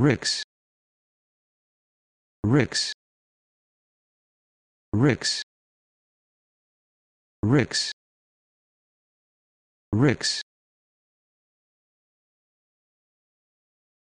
Ricks Ricks Ricks Ricks Ricks